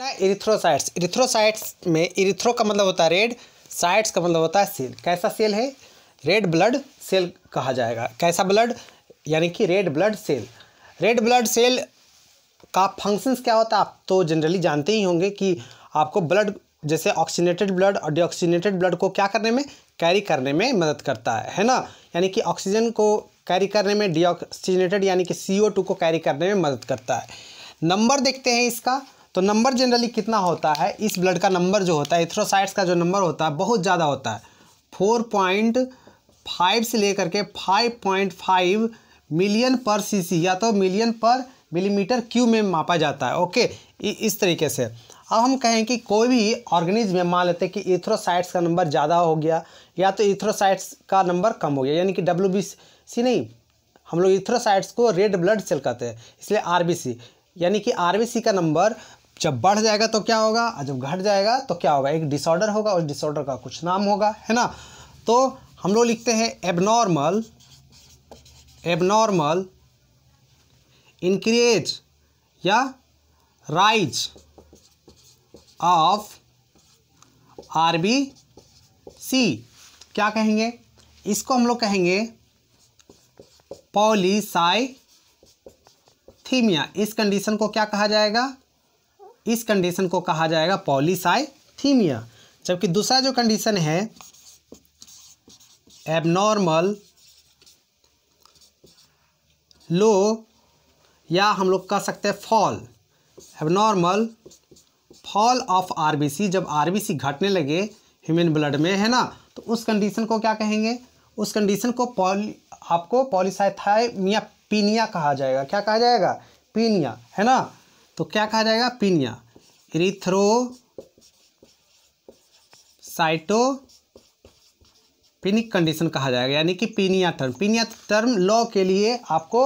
ना erythrocytes erythrocytes में erythro का मतलब होता है रेड साइट्स का मतलब होता है सेल कैसा सेल है रेड ब्लड सेल कहा जाएगा कैसा ब्लड यानी कि red blood cell red blood cell का फंक्शंस क्या होता है आप तो जनरली जानते ही होंगे कि आपको ब्लड जैसे ऑक्सीनेटेड ब्लड और डिऑक्सीनेटेड ब्लड को क्या करने में कैरी करने में मदद करता है है ना यानी कि ऑक्सीजन को कैरी करने में डिऑक्सीनेटेड यानी कि सी को कैरी करने में मदद करता है नंबर देखते हैं इसका तो नंबर जनरली कितना होता है इस ब्लड का नंबर जो होता है एथ्रोसाइट्स का जो नंबर होता है बहुत ज़्यादा होता है फोर पॉइंट फाइव से लेकर के five point five million per CC या तो मिलियन पर मिलीमीटर क्यू में मापा जाता है ओके इस तरीके से अब हम कहें कि कोई भी ऑर्गेनिज्म में मान लेते हैं कि इथ्रोसाइट्स का नंबर ज़्यादा हो गया या तो इथ्रोसाइट्स का नंबर कम हो गया यानी कि डब्ल्यू नहीं हम लोग इथ्रोसाइट्स को रेड ब्लड सेल कहते हैं इसलिए आर यानी कि आर का नंबर जब बढ़ जाएगा तो क्या होगा और जब घट जाएगा तो क्या होगा एक डिसऑर्डर होगा उस डिसऑर्डर का कुछ नाम होगा है ना तो हम लोग लिखते हैं एबनॉर्मल एबनॉर्मल इंक्रीज या rise of R B C क्या कहेंगे इसको हम लोग कहेंगे पॉलीसाइथीमिया इस कंडीशन को क्या कहा जाएगा इस कंडीशन को कहा जाएगा पॉलीसाइथीमिया जबकि दूसरा जो कंडीशन है एबनॉर्मल लो या हम लोग कह सकते हैं fall abnormal fall of RBC जब आरबीसी घटने लगे ह्यूमन ब्लड में है ना तो उस कंडीशन को क्या कहेंगे उस कंडीशन को पॉली आपको पॉलिसाइथाइमिया पीनिया कहा जाएगा क्या कहा जाएगा पीनिया है ना तो क्या कहा जाएगा penia erythrocytopenic condition कहा जाएगा यानी कि penia term penia term law के लिए आपको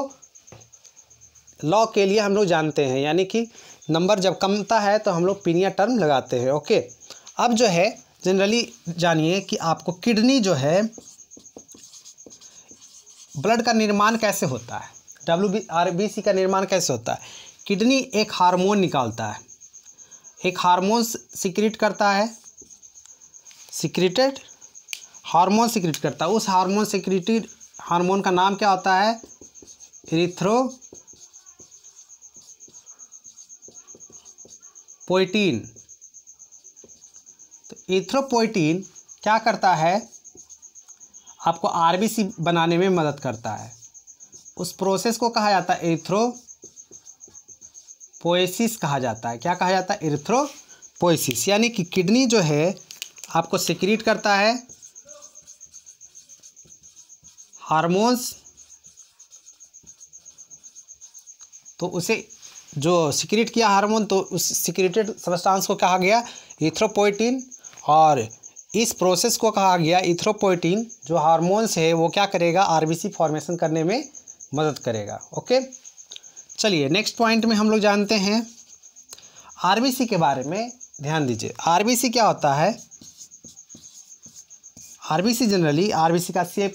लॉ के लिए हम लोग जानते हैं यानी कि नंबर जब कमता है तो हम लोग पीनिया टर्म लगाते हैं ओके अब जो है जनरली जानिए कि आपको किडनी जो है ब्लड का निर्माण कैसे होता है W B R B C का निर्माण कैसे होता है किडनी एक हार्मोन निकालता है एक हार्मोन सिक्रिट करता है सिक्रिटेड हार्मोन सिक्रिट करता है उस हार्मोन सिक्रिटेड हार्मोन का नाम क्या होता है रिथ्रो पोइटीन तो इथ्रोपोइटीन क्या करता है आपको आरबीसी बनाने में मदद करता है उस प्रोसेस को कहा जाता है एथ्रो पोएसिस कहा जाता है क्या कहा जाता है इरिथ्रोपोएसिस यानी कि किडनी जो है आपको सिक्रीट करता है हार्मोन्स तो उसे जो सिक्रीट किया हार्मोन तो उस सिक्रीटेड सबस्टांस को कहा गया इथ्रोपोइटिन और इस प्रोसेस को कहा गया इथ्रोपोइटिन जो हार्मोन्स है वो क्या करेगा आरबीसी फॉर्मेशन करने में मदद करेगा ओके चलिए नेक्स्ट पॉइंट में हम लोग जानते हैं आरबीसी के बारे में ध्यान दीजिए आरबीसी क्या होता है आरबीसी जनरली आरबीसी का सेप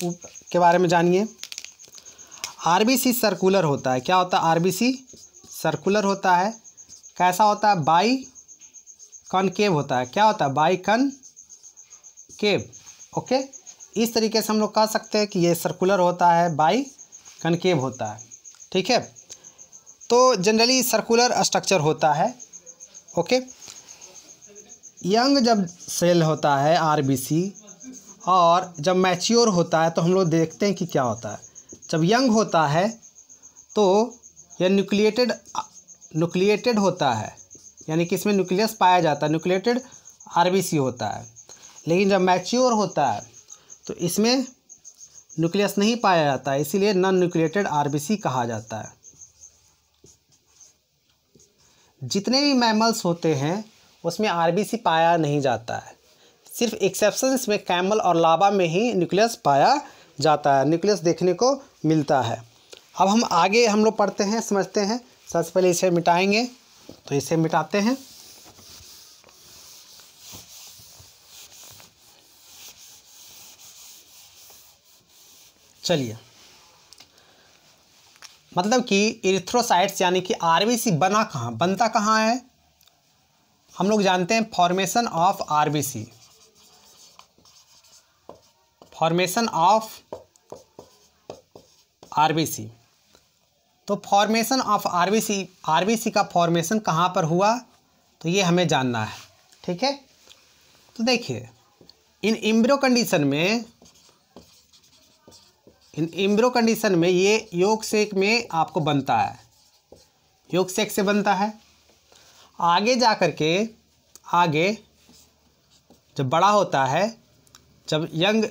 के बारे में जानिए आरबीसी सर्कुलर होता है क्या होता है आरबीसी सर्कुलर होता है कैसा होता है बाई कनकेव होता है क्या होता है बाई कन केव ओके इस तरीके से हम लोग कह सकते हैं कि ये सर्कुलर होता है बाई कनकेव होता है ठीक है तो जनरली सर्कुलर स्ट्रक्चर होता है ओके यंग जब सेल होता है आरबीसी और जब मैच्योर होता है तो हम लोग देखते हैं कि क्या होता है जब यंग होता है तो यह न्यूक्लिएटेड न्यूक्लिएटेड होता है यानी कि इसमें न्यूक्लियस पाया जाता है न्यूक्लिएटेड आरबीसी होता है लेकिन जब मैच्योर होता है तो इसमें न्यूक्लियस नहीं पाया जाता है इसीलिए नॉन न्यूक्लिएटेड आरबीसी कहा जाता है जितने भी मैमल्स होते हैं उसमें आर पाया नहीं जाता है सिर्फ एक्सेप्शंस में कैमल और लाबा में ही न्यूक्लियस पाया जाता है न्यूक्लियस देखने को मिलता है अब हम आगे हम लोग पढ़ते हैं समझते हैं सबसे पहले इसे मिटाएंगे तो इसे मिटाते हैं चलिए मतलब कि इरिथ्रोसाइट्स यानी कि आरबीसी बना कहाँ बनता कहाँ है हम लोग जानते हैं formation of RBC formation of RBC तो फॉर्मेशन ऑफ आरबीसी आरबीसी का फॉर्मेशन कहाँ पर हुआ तो ये हमें जानना है ठीक है तो देखिए इन इम्ब्रो कंडीशन में इन इम्ब्रो कंडीशन में ये योग सेक में आपको बनता है योग सेक से बनता है आगे जा कर के आगे जब बड़ा होता है जब यंग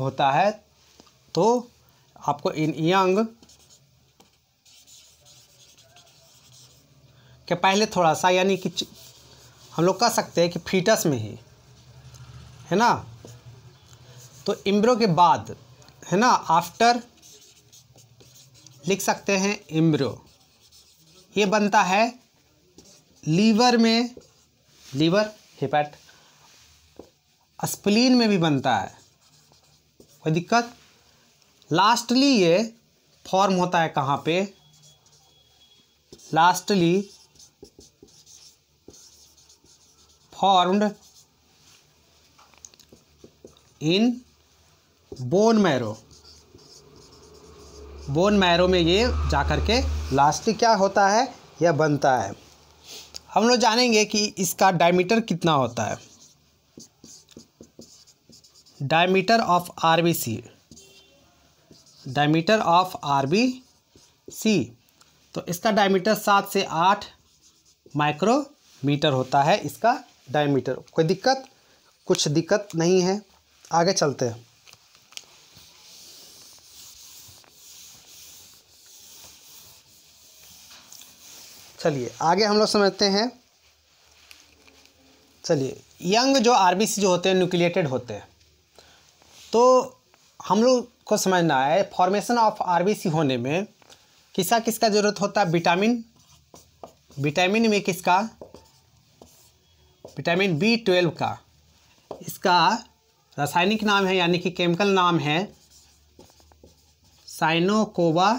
होता है तो आपको इन यंग के पहले थोड़ा सा यानी कि हम लोग कह सकते हैं कि फीटस में ही है ना तो इम्ब्रो के बाद है ना आफ्टर लिख सकते हैं इम्ब्रो ये बनता है लीवर में लीवर हिपैट स्प्लीन में भी बनता है कोई दिक्कत लास्टली ये फॉर्म होता है कहाँ पे lastly formed in bone marrow bone marrow में ये जा कर के लास्ट क्या होता है यह बनता है हम लोग जानेंगे कि इसका डायमीटर कितना होता है diameter of RBC diameter of RBC तो इसका डायमीटर सात से आठ माइक्रोमीटर होता है इसका डायमीटर कोई दिक्कत कुछ दिक्कत नहीं है आगे चलते हैं चलिए आगे हम लोग समझते हैं चलिए यंग जो आरबीसी जो होते हैं न्यूक्लिएटेड होते हैं तो हम लोग को समझना है फॉर्मेशन ऑफ आरबीसी होने में किसका किसका ज़रूरत होता है विटामिन विटामिन में किसका विटामिन बी ट्वेल्व का इसका रासायनिक नाम है यानी कि केमिकल नाम है साइनोकोबा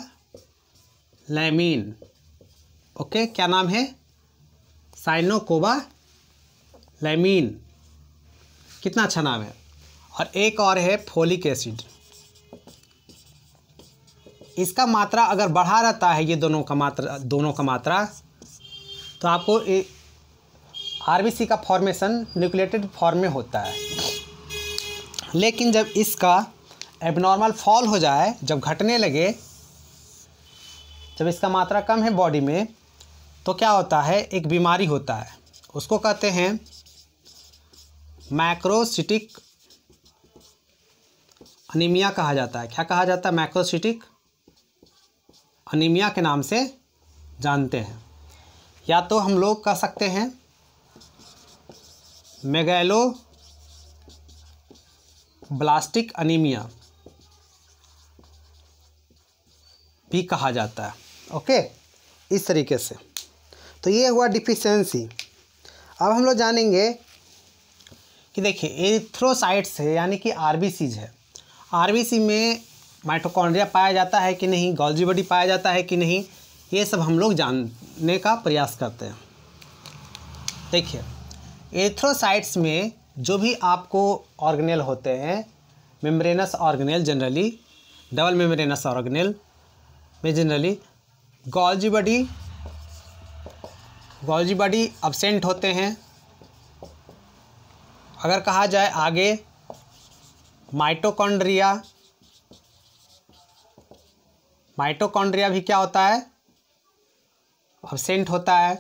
लैमिन ओके क्या नाम है साइनोकोबा लेमिन कितना अच्छा नाम है और एक और है फोलिक एसिड इसका मात्रा अगर बढ़ा रहता है ये दोनों का मात्रा दोनों का मात्रा तो आपको आरबीसी का फॉर्मेशन न्यूक्लेटेड फॉर्म में होता है लेकिन जब इसका एबनॉर्मल फॉल हो जाए जब घटने लगे जब इसका मात्रा कम है बॉडी में तो क्या होता है एक बीमारी होता है उसको कहते हैं मैक्रोसिटिक अनीमिया कहा जाता है क्या कहा जाता है मैक्रोसिटिक अनीमिया के नाम से जानते हैं या तो हम लोग कह सकते हैं मेगैलो ब्लास्टिक अनीमिया भी कहा जाता है ओके इस तरीके से तो ये हुआ डिफिशेंसी अब हम लोग जानेंगे कि देखिए एथ्रोसाइट्स है यानी कि आर है आर में माइटोकॉन्ड्रिया पाया जाता है कि नहीं गोल्जी बॉडी पाया जाता है कि नहीं ये सब हम लोग जानने का प्रयास करते हैं देखिए एथ्रोसाइट्स में जो भी आपको ऑर्गेनेल होते हैं membranous organelle generally double membranous organelle में generally Golgi body Golgi body absent होते हैं अगर कहा जाए आगे माइटोकॉन्ड्रिया माइटोकॉन्ड्रिया भी क्या होता है अबसेंट होता है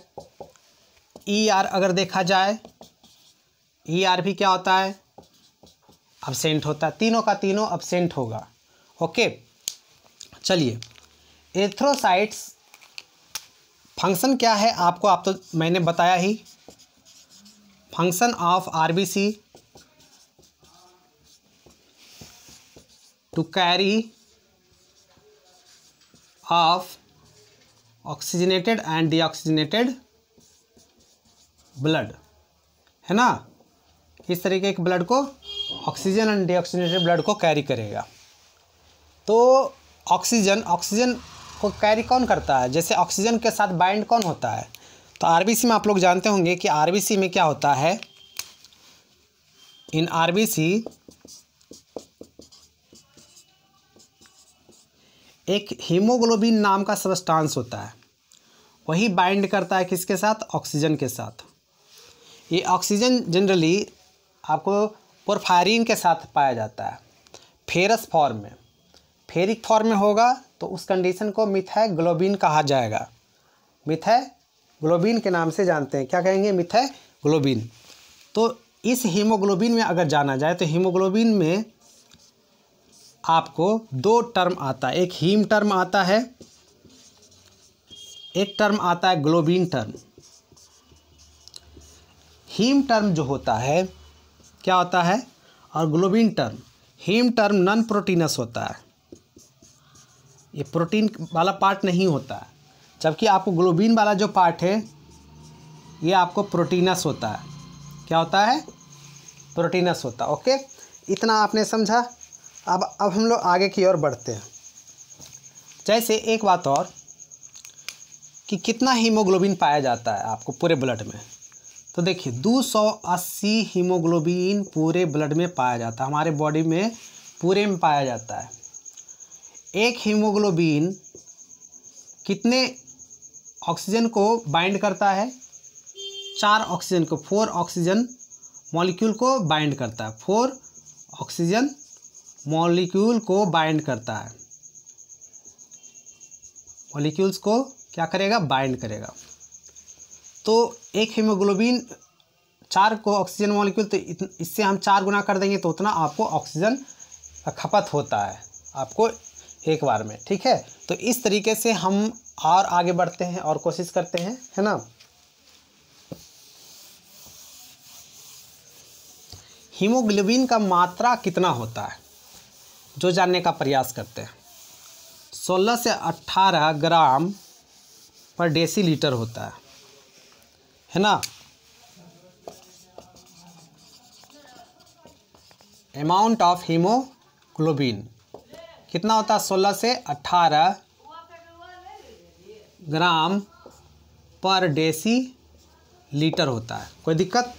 ई e आर अगर देखा जाए ई e आर भी क्या होता है अबसेंट होता है तीनों का तीनों अबसेंट होगा ओके चलिए एथ्रोसाइट्स फंक्शन क्या है आपको आप तो मैंने बताया ही function of RBC to carry of oxygenated and deoxygenated blood है ना इस तरीके के ब्लड को ऑक्सीजन एंड डीऑक्सीजनेटेड ब्लड को कैरी करेगा तो ऑक्सीजन ऑक्सीजन को कैरी कौन करता है जैसे ऑक्सीजन के साथ बाइंड कौन होता है तो आरबीसी में आप लोग जानते होंगे कि आरबीसी में क्या होता है इन आरबीसी एक हीमोग्लोबिन नाम का सबस्टांस होता है वही बाइंड करता है किसके साथ ऑक्सीजन के साथ ये ऑक्सीजन जनरली आपको पोरफायरिन के साथ पाया जाता है फेरस फॉर्म में फेरिक फॉर्म में होगा तो उस कंडीशन को ग्लोबिन कहा जाएगा ग्लोबिन के नाम से जानते हैं क्या कहेंगे ग्लोबिन तो इस हीमोग्लोबिन में अगर जाना जाए तो हीमोग्लोबिन में आपको दो टर्म आता है एक हीम टर्म आता है एक टर्म आता है ग्लोबिन टर्म हीम टर्म जो होता है क्या होता है और globin term heme term non proteinous होता है ये प्रोटीन वाला पार्ट नहीं होता जबकि आपको ग्लोबिन वाला जो पार्ट है ये आपको प्रोटीनस होता है क्या होता है प्रोटीनस होता है ओके इतना आपने समझा अब अब हम लोग आगे की ओर बढ़ते हैं जैसे एक बात और कि कितना हीमोग्लोबिन पाया जाता है आपको पूरे ब्लड में तो देखिए 280 हीमोग्लोबिन पूरे ब्लड में पाया जाता है हमारे बॉडी में पूरे में पाया जाता है एक हीमोग्लोबिन कितने ऑक्सीजन को बाइंड करता है चार ऑक्सीजन को फोर ऑक्सीजन मॉलिक्यूल को बाइंड करता है फोर ऑक्सीजन मॉलिक्यूल को बाइंड करता है मॉलिक्यूल्स को क्या करेगा बाइंड करेगा तो एक हीमोग्लोबिन चार को ऑक्सीजन मॉलिक्यूल तो इससे हम चार गुना कर देंगे तो उतना आपको ऑक्सीजन खपत होता है आपको एक बार में ठीक है तो इस तरीके से हम और आगे बढ़ते हैं और कोशिश करते हैं है ना हीमोग्लोबिन का मात्रा कितना होता है जो जानने का प्रयास करते हैं 16 से 18 ग्राम पर डेसी लीटर होता है है ना अमाउंट ऑफ हीमोग्लोबिन कितना होता है सोलह से अट्ठारह ग्राम पर डेसी लीटर होता है कोई दिक्कत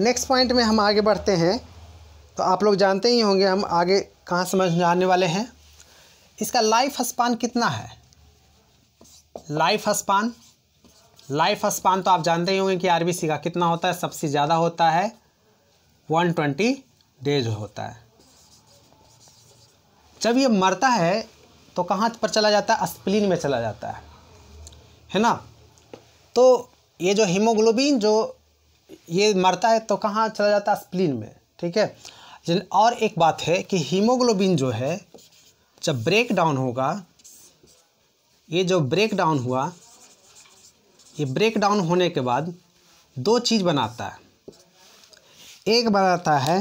नेक्स्ट पॉइंट में हम आगे बढ़ते हैं तो आप लोग जानते ही होंगे हम आगे कहाँ समझ आने वाले हैं इसका लाइफ स्पान कितना है लाइफ स्पान लाइफ स्पान तो आप जानते ही होंगे कि आरबीसी का कितना होता है सबसे ज़्यादा होता है वन ट्वेंटी डेज होता है जब ये मरता है तो कहाँ पर चला जाता है स्प्लिन में चला जाता है है ना तो ये जो हीमोग्लोबिन जो ये मरता है तो कहाँ चला जाता है स्प्लिन में ठीक है और एक बात है कि हीमोग्लोबिन जो है जब ब्रेक डाउन होगा ये जो ब्रेक डाउन हुआ ये ब्रेक डाउन होने के बाद दो चीज़ बनाता है एक बनाता है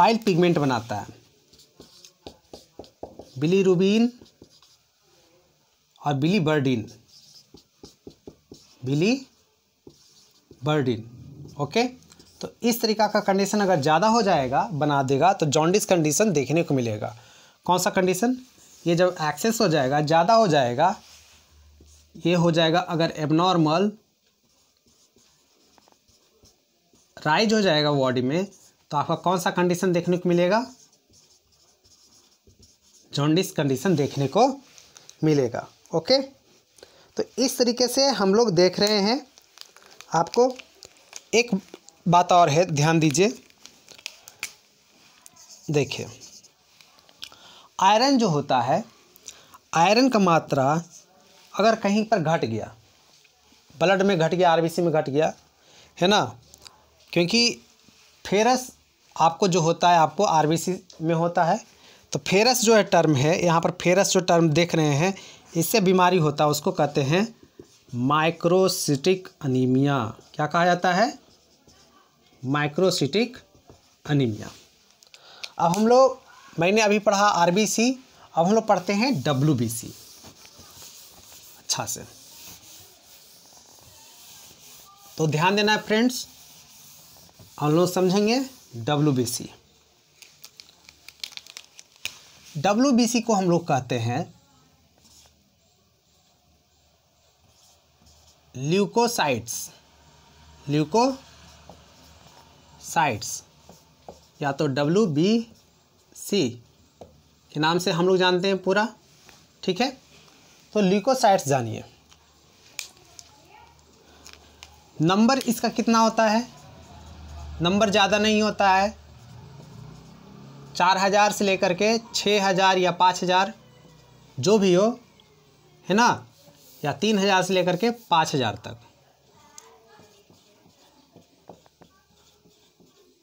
बाइल पिगमेंट बनाता है बिली रूबीन और biliverdin biliverdin okay तो इस तरीका का कंडीशन अगर ज़्यादा हो जाएगा बना देगा तो जॉन्डिस कंडीशन देखने को मिलेगा कौन सा कंडीशन ये जब एक्सेस हो जाएगा ज़्यादा हो जाएगा ये हो जाएगा अगर एबनॉर्मल राइज हो जाएगा बॉडी में तो आपका कौन सा कंडीशन देखने को मिलेगा जॉन्डिस कंडीशन देखने को मिलेगा ओके तो इस तरीके से हम लोग देख रहे हैं आपको एक बात और है ध्यान दीजिए देखिए आयरन जो होता है आयरन का मात्रा अगर कहीं पर घट गया ब्लड में घट गया आरबीसी में घट गया है ना क्योंकि फेरस आपको जो होता है आपको आरबीसी में होता है तो फेरस जो है टर्म है यहाँ पर फेरस जो टर्म देख रहे हैं इससे बीमारी होता है उसको कहते हैं माइक्रोसिटिक अनीमिया क्या कहा जाता है माइक्रोसिटिक अनिमिया अब हम लोग मैंने अभी पढ़ा आरबीसी अब हम लोग पढ़ते हैं डब्ल्यूबीसी अच्छा से तो ध्यान देना है फ्रेंड्स हम लोग समझेंगे डब्ल्यूबीसी डब्ल्यू को हम लोग कहते हैं ल्यूकोसाइट्स ल्यूकोसाइट्स या तो डब्ल्यू बी सी के नाम से हम लोग जानते हैं पूरा ठीक है तो ल्यूकोसाइट्स जानिए नंबर इसका कितना होता है नंबर ज़्यादा नहीं होता है चार हज़ार से लेकर के छः हज़ार या पाँच हज़ार जो भी हो है ना या तीन हज़ार से लेकर के पाँच हज़ार तक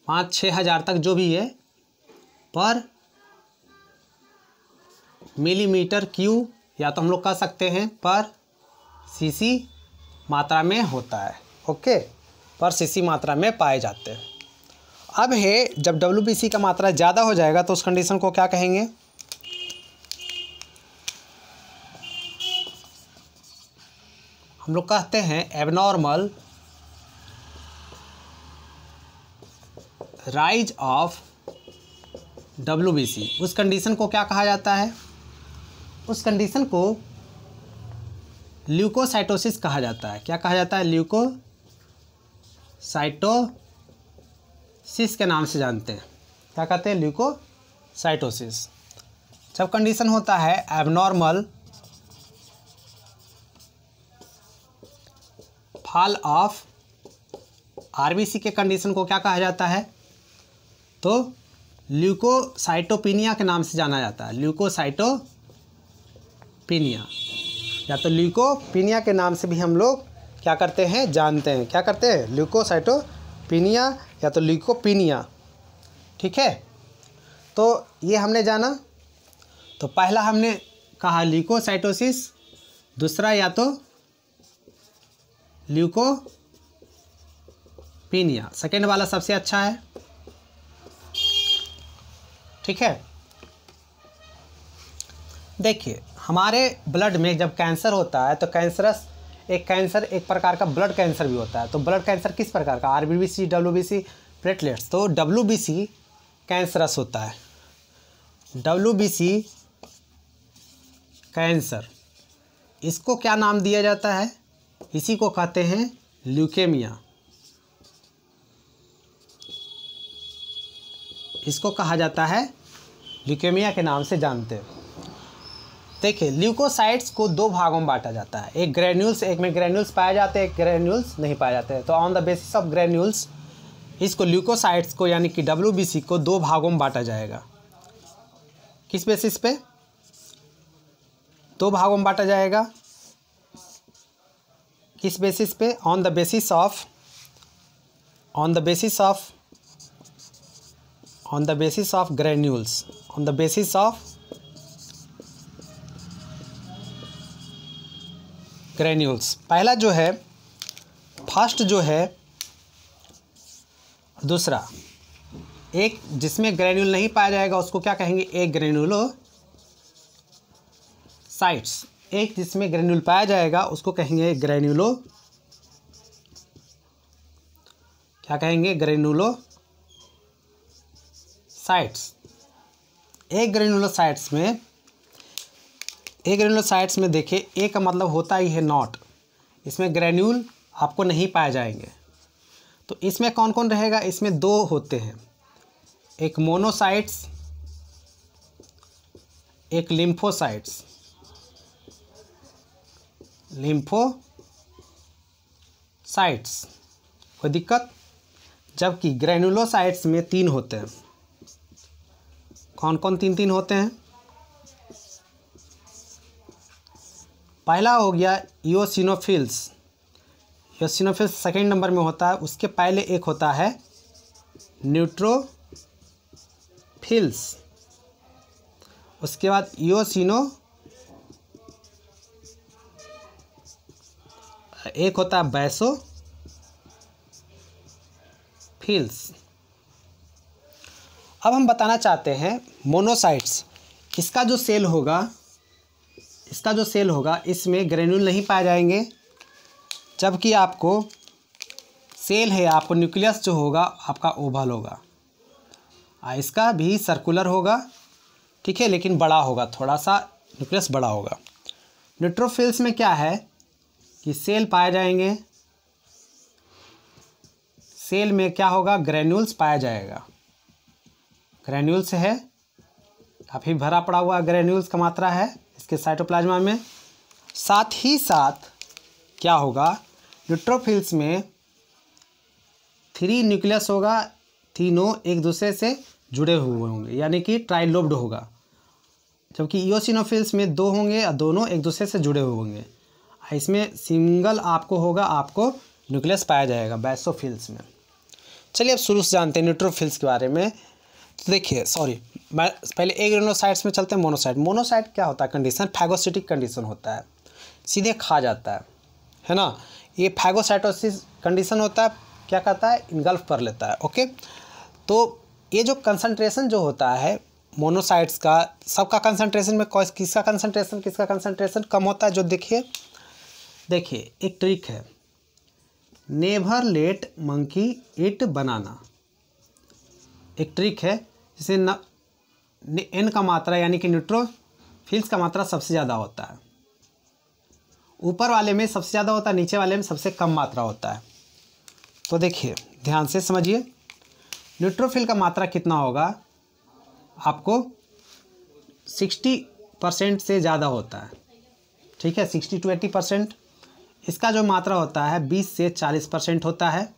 पाँच छः हज़ार तक जो भी है पर मिलीमीटर क्यू या तो हम लोग कह सकते हैं पर सीसी मात्रा में होता है ओके पर सीसी मात्रा में पाए जाते हैं अब है जब डब्ल्यू का मात्रा ज़्यादा हो जाएगा तो उस कंडीशन को क्या कहेंगे हम लोग कहते हैं एबनॉर्मल राइज ऑफ डब्ल्यू उस कंडीशन को क्या कहा जाता है उस कंडीशन को ल्यूकोसाइटोसिस कहा जाता है क्या कहा जाता है ल्यूकोसाइटो सिस के नाम से जानते हैं क्या कहते हैं ल्यूकोसाइटोसिस जब कंडीशन होता है एबनॉर्मल फॉल ऑफ आरबीसी के कंडीशन को क्या कहा जाता है तो ल्यूकोसाइटोपिनिया के नाम से जाना जाता है ल्यूकोसाइटोपिनिया या तो ल्यूकोपिनिया के नाम से भी हम लोग क्या करते हैं जानते हैं क्या करते हैं ल्यूकोसाइटो पिनिया या तो लिकोपिनिया ठीक है तो ये हमने जाना तो पहला हमने कहा ल्यूकोसाइटोसिस दूसरा या तो पीनिया सेकेंड वाला सबसे अच्छा है ठीक है देखिए हमारे ब्लड में जब कैंसर होता है तो कैंसरस एक कैंसर एक प्रकार का ब्लड कैंसर भी होता है तो ब्लड कैंसर किस प्रकार का R B B C W B C platelets तो डब्ल्यू बी सी कैंसरस होता है डब्ल्यू बी सी कैंसर इसको क्या नाम दिया जाता है इसी को कहते हैं ल्यूकेमिया इसको कहा जाता है ल्यूकेमिया के नाम से जानते हैं देखिए ल्यूकोसाइट्स को दो भागों में बांटा जाता है एक ग्रेन्यूल्स एक में ग्रेन्यूल्स पाए जाते हैं एक ग्रेन्यूल्स नहीं पाए जाते हैं तो on the basis of granules इसको ल्यूकोसाइट्स को यानी कि डब्ल्यू को दो भागों में बांटा जाएगा किस बेसिस पे दो भागों में बांटा जाएगा किस बेसिस पे on the basis of on the basis of on the basis of granules on the basis of granules पहला जो है फर्स्ट जो है दूसरा एक जिसमें ग्रेन्यूल नहीं पाया जाएगा उसको क्या कहेंगे एक ग्रेन्यूलो साइट्स एक जिसमें ग्रेन्यूल पाया जाएगा उसको कहेंगे ग्रेन्यूलो क्या कहेंगे ग्रेनुलो साइट्स एक साइट्स में ए ग्रेनुलसाइट्स में देखें ए का मतलब होता ही है नॉट इसमें ग्रेन्यूल आपको नहीं पाए जाएंगे तो इसमें कौन कौन रहेगा इसमें दो होते हैं एक मोनोसाइट्स एक लिम्फोसाइट्स लिम्फोसाइट्स कोई दिक्कत जबकि ग्रेनुलोसाइट्स में तीन होते हैं कौन कौन तीन तीन होते हैं पहला हो गया ईओसिनोफिल्स योसिनोफिल्स सेकेंड नंबर में होता है उसके पहले एक होता है न्यूट्रोफिल्स उसके बाद ईओसिनो एक होता है बैसो फिल्स अब हम बताना चाहते हैं मोनोसाइट्स इसका जो सेल होगा इसका जो सेल होगा इसमें ग्रेन्यूल नहीं पाए जाएंगे जबकि आपको सेल है आपको न्यूक्लियस जो होगा आपका ओवल होगा आ, इसका भी सर्कुलर होगा ठीक है लेकिन बड़ा होगा थोड़ा सा न्यूक्लियस बड़ा होगा न्यूट्रोफिल्स में क्या है कि सेल पाए जाएंगे सेल में क्या होगा ग्रेन्यूल्स पाया जाएगा ग्रेन्यूल्स है काफ़ी भरा पड़ा हुआ ग्रेन्यूल्स का मात्रा है इसके साइटोप्लाज्मा में साथ ही साथ क्या होगा न्यूट्रोफिल्स में थ्री न्यूक्लियस होगा तीनों एक दूसरे से जुड़े हुए होंगे यानी कि ट्राइलोब्ड होगा जबकि ईओसिनोफिल्स में दो होंगे और दोनों एक दूसरे से जुड़े हुए होंगे इसमें सिंगल आपको होगा आपको न्यूक्लियस पाया जाएगा बैसोफिल्स में चलिए अब शुरू से जानते हैं न्यूट्रोफिल्स के बारे में तो देखिए सॉरी पहले एग्रेनोसाइट्स में चलते हैं मोनोसाइट मोनोसाइट क्या होता है कंडीशन फैगोसिटिक कंडीशन होता है सीधे खा जाता है है ना ये फैगोसाइटोसिस कंडीशन होता है क्या कहता है इनगल्फ कर लेता है ओके तो ये जो कंसनट्रेशन जो होता है मोनोसाइट्स का सबका कंसनट्रेशन में किसका कंसनट्रेशन किसका कंसनट्रेशन कम होता है जो देखिए देखिए एक ट्रिक है never let monkey eat banana एक ट्रिक है जिसे न एन का मात्रा यानी कि न्यूट्रोफिल्स का मात्रा सबसे ज़्यादा होता है ऊपर वाले में सबसे ज़्यादा होता है नीचे वाले में सबसे कम मात्रा होता है तो देखिए ध्यान से समझिए न्यूट्रोफिल का मात्रा कितना होगा आपको सिक्सटी परसेंट से ज़्यादा होता है ठीक है सिक्सटी टू एटी परसेंट इसका जो मात्रा होता है बीस से चालीस परसेंट होता है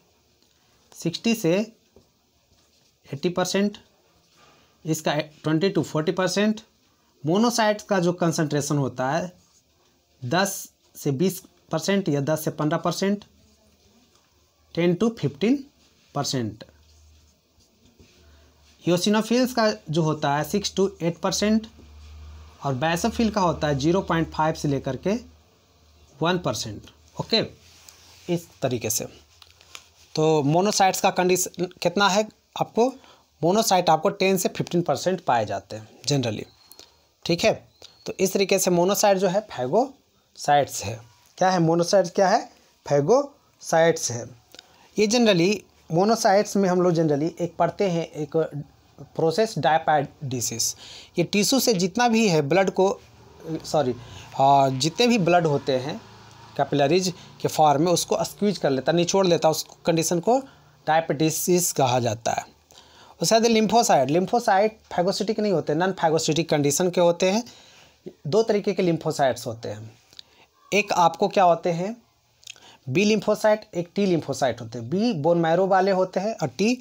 सिक्सटी से एट्टी परसेंट इसका twenty to forty percent monocyte का जो कंसनट्रेशन होता है दस से बीस परसेंट या दस से पंद्रह percent ten to fifteen percent eosinophils का जो होता है सिक्स टू एट परसेंट और बैसोफिल का होता है जीरो पॉइंट फाइव से लेकर के वन परसेंट ओके इस तरीके से तो मोनोसाइट्स का कंडीशन कितना है आपको मोनोसाइट आपको टेन से फिफ्टीन परसेंट पाए जाते हैं जनरली ठीक है तो इस तरीके से मोनोसाइट जो है फैगोसाइट्स है क्या है मोनोसाइट्स क्या है फैगोसाइट्स है ये जनरली मोनोसाइट्स में हम लोग जनरली एक पढ़ते हैं एक प्रोसेस डायपाइडिसिस ये टिश्यू से जितना भी है ब्लड को सॉरी जितने भी ब्लड होते हैं कैपिलरीज के फॉर्म में उसको स्क्वीज कर लेता निचोड़ लेता उस कंडीशन को डायपेटिस कहा जाता है और तो शायद लिम्फोसाइड लिम्फोसाइड फैगोसिटिक नहीं होते नॉन फैगोसिटिक कंडीशन के होते हैं दो तरीके के लिम्फोसाइड्स होते हैं एक आपको क्या होते हैं बी लिम्फोसाइट एक टी लिम्फोसाइट होते हैं बी बोन मैरो वाले होते हैं और टी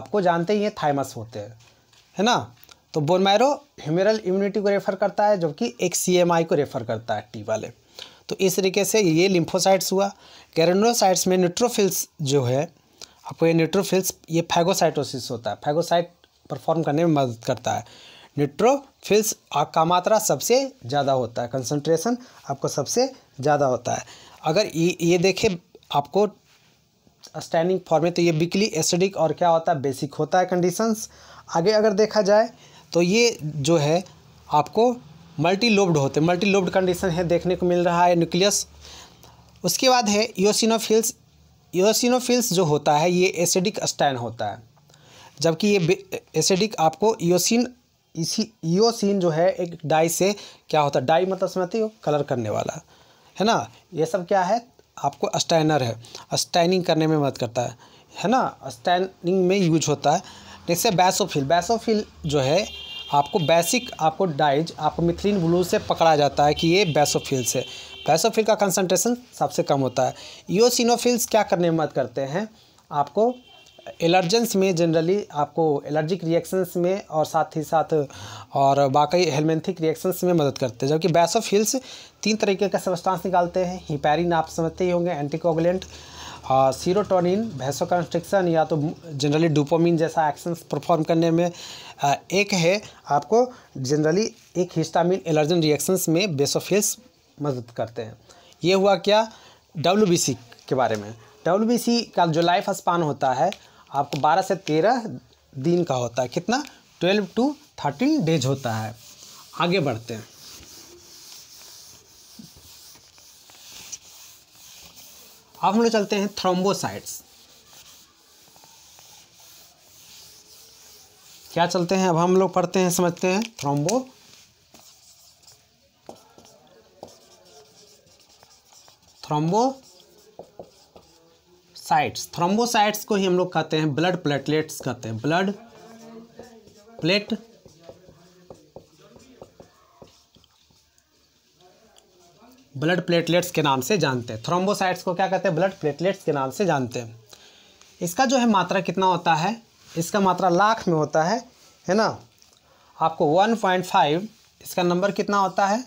आपको जानते ही हैं थाइमस होते हैं है ना तो बोन मैरो ह्यूमरल इम्यूनिटी को रेफर करता है जबकि एक सी एम आई को रेफर करता है टी वाले तो इस तरीके से ये लिम्फोसाइट्स हुआ कैरेनोसाइट्स में न्यूट्रोफिल्स जो है आपको ये न्यूट्रोफिल्स ये फैगोसाइटोसिस होता है फैगोसाइट परफॉर्म करने में मदद करता है न्यूट्रोफिल्स का मात्रा सबसे ज़्यादा होता है कंसनट्रेशन आपको सबसे ज़्यादा होता है अगर ये ये देखें आपको स्टैंडिंग फॉर्म में तो ये बिकली एसिडिक और क्या होता है बेसिक होता है कंडीशंस आगे अगर देखा जाए तो ये जो है आपको मल्टी लोब्ड होते मल्टी लोब्ड कंडीशन है देखने को मिल रहा है न्यूक्लियस उसके बाद है योसिनोफिल्स योसिनोफिल्स जो होता है ये एसिडिक स्टैन होता है जबकि ये एसिडिक आपको योसिन इसी योसिन जो है एक डाई से क्या होता है डाई मतलब समझते हो कलर करने वाला है ना ये सब क्या है आपको स्टैनर है स्टैनिंग करने में मदद करता है है ना स्टैनिंग में यूज होता है जैसे बैसोफिल बैसोफिल जो है आपको बेसिक आपको डाइज आपको मिथिलिन ब्लू से पकड़ा जाता है कि ये बेसोफिल्स है बेसोफिल का कंसनट्रेशन सबसे कम होता है ईओसिनोफिल्स क्या करने में मदद करते हैं आपको एलर्जेंस में जनरली आपको एलर्जिक रिएक्शंस में और साथ ही साथ और बाकी हेलमेंथिक रिएक्शंस में मदद करते हैं जबकि बैसोफिल्स तीन तरीके का सबस्टांस निकालते हैं हिपैरिन आप समझते ही होंगे एंटीकोगलेंट और सीरोटोनिन भैसो कंस्ट्रिक्शन या तो जनरली डोपोमिन जैसा एक्शंस परफॉर्म करने में हाँ, एक है आपको जनरली एक हिस्टामिन एलर्जन रिएक्शंस में बेसोफिल्स मदद करते हैं ये हुआ क्या डब्ल्यू के बारे में डब्ल्यू का जो लाइफ स्पान होता है आपको बारह से तेरह दिन का होता है कितना ट्वेल्व टू थर्टीन डेज होता है आगे बढ़ते हैं अब हम लोग चलते हैं थ्रोम्बोसाइट्स क्या चलते हैं अब हम लोग पढ़ते हैं समझते हैं थ्रोम्बो थ्रोम्बो साइट्स थ्रोम्बोसाइट्स को ही हम लोग कहते हैं ब्लड प्लेटलेट्स कहते हैं ब्लड प्लेट ब्लड प्लेटलेट्स के नाम से जानते हैं थ्रोम्बोसाइट्स को क्या कहते हैं ब्लड प्लेटलेट्स के नाम से जानते हैं इसका जो है मात्रा कितना होता है इसका मात्रा लाख में होता है है ना आपको वन पॉइंट फाइव इसका नंबर कितना होता है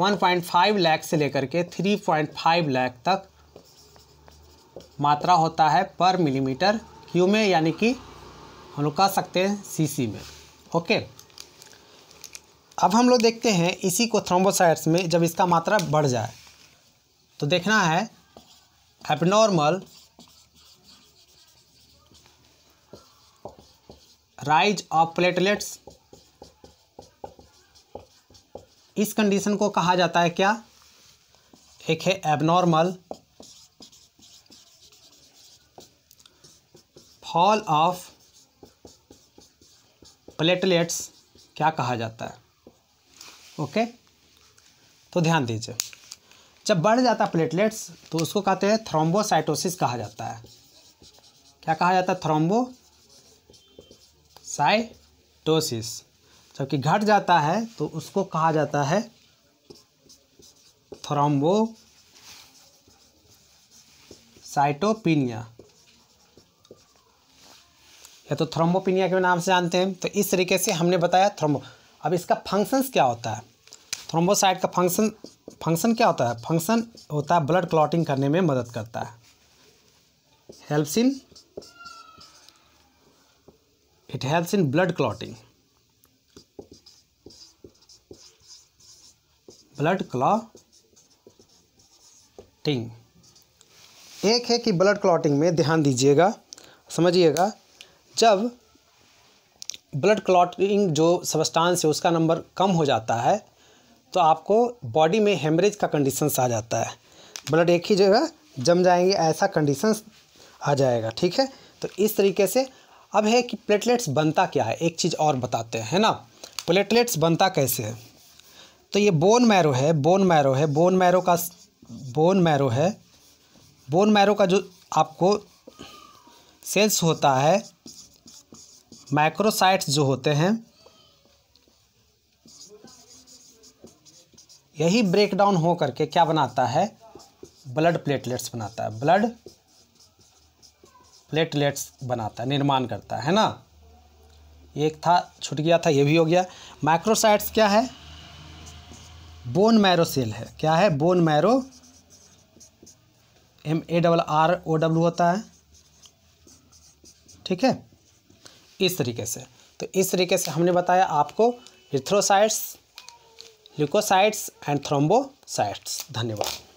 वन पॉइंट फाइव लैख से लेकर के थ्री पॉइंट फाइव लैख तक मात्रा होता है पर मिलीमीटर क्यू में यानी कि हम लोग कह सकते हैं सीसी में ओके अब हम लोग देखते हैं इसी को थ्रोम्बोसाइट्स में जब इसका मात्रा बढ़ जाए तो देखना है एबनॉर्मल राइज ऑफ प्लेटलेट्स इस कंडीशन को कहा जाता है क्या एक है एबनॉर्मल फॉल ऑफ प्लेटलेट्स क्या कहा जाता है ओके तो ध्यान दीजिए जब बढ़ जाता है प्लेटलेट्स तो उसको कहते हैं थ्रोम्बोसाइटोसिस कहा जाता है क्या कहा जाता है थ्रोम्बो साइटोसिस जबकि घट जाता है तो उसको कहा जाता है थ्रोम्बो साइटोपिनिया या तो थ्रोम्बोपिनिया के नाम से जानते हैं तो इस तरीके से हमने बताया थ्रोम्बो अब इसका फंक्शंस क्या होता है थ्रोम्बोसाइट का फंक्शन फंक्शन क्या होता है फंक्शन होता है ब्लड क्लॉटिंग करने में मदद करता है helps in it helps in blood clotting blood clotting एक है कि ब्लड क्लॉटिंग में ध्यान दीजिएगा समझिएगा जब ब्लड क्लॉटिंग जो सबस्टांस है उसका नंबर कम हो जाता है तो आपको बॉडी में हेमरेज का कंडीशंस आ जाता है ब्लड एक ही जगह जम जाएंगे ऐसा कंडीशंस आ जाएगा ठीक है तो इस तरीके से अब है कि प्लेटलेट्स बनता क्या है एक चीज़ और बताते हैं है ना प्लेटलेट्स बनता कैसे है तो ये बोन मैरो है बोन मैरो है बोन मैरो का बोन मैरो है बोन मैरो का जो आपको सेल्स होता है माइक्रोसाइट्स जो होते हैं यही ब्रेकडाउन हो करके क्या बनाता है ब्लड प्लेटलेट्स बनाता है ब्लड प्लेटलेट्स बनाता है निर्माण करता है ना एक था छुट गया था ये भी हो गया माइक्रोसाइट्स क्या है बोन मैरो सेल है क्या है bone marrow M A double R O W होता है ठीक है इस तरीके से तो इस तरीके से हमने बताया आपको रिथ्रोसाइट्स ल्यूकोसाइट्स एंड थ्रोम्बोसाइट्स धन्यवाद